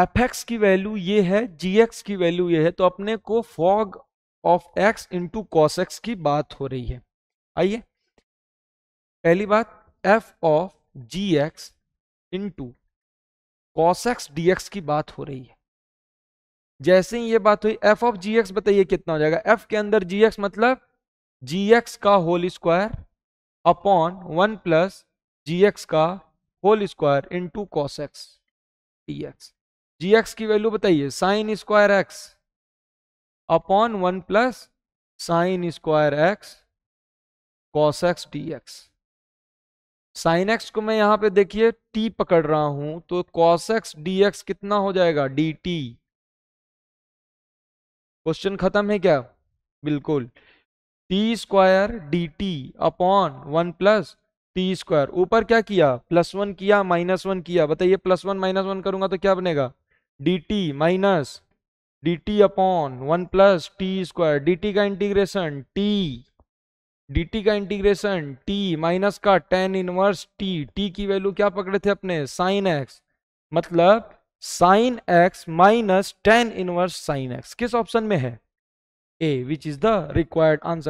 F x की value ये है जी एक्स की वैल्यू ये है तो अपने को fog of x into cos x की बात हो रही है आइए पहली बात f of g x into cos x d x की बात हो रही है जैसे ही ये बात हुई एफ ऑफ जी एक्स बताइए कितना हो जाएगा एफ के अंदर जी एक्स मतलब जी एक्स का whole square upon one plus g x का whole square into cos x d x g x की वैल्यू बताइए sine square x upon one plus sine square x cos x d x sine x को मैं यहां पे देखिए T पकड़ रहा हूं तो कॉस एक्स डी एक्स कितना हो जाएगा डी टी क्वेश्चन खत्म है क्या बिल्कुल t square d t upon one plus t square ऊपर क्या किया प्लस वन किया माइनस वन किया बताइए प्लस वन माइनस वन करूंगा तो क्या बनेगा d t minus d t upon one plus t square d t का इंटीग्रेशन टी डी टी का इंटीग्रेशन टी माइनस का टेन इनवर्स टी टी की वैल्यू क्या पकड़े थे अपने साइन एक्स मतलब sine x minus tan inverse sine x किस ऑप्शन में है A which is the required answer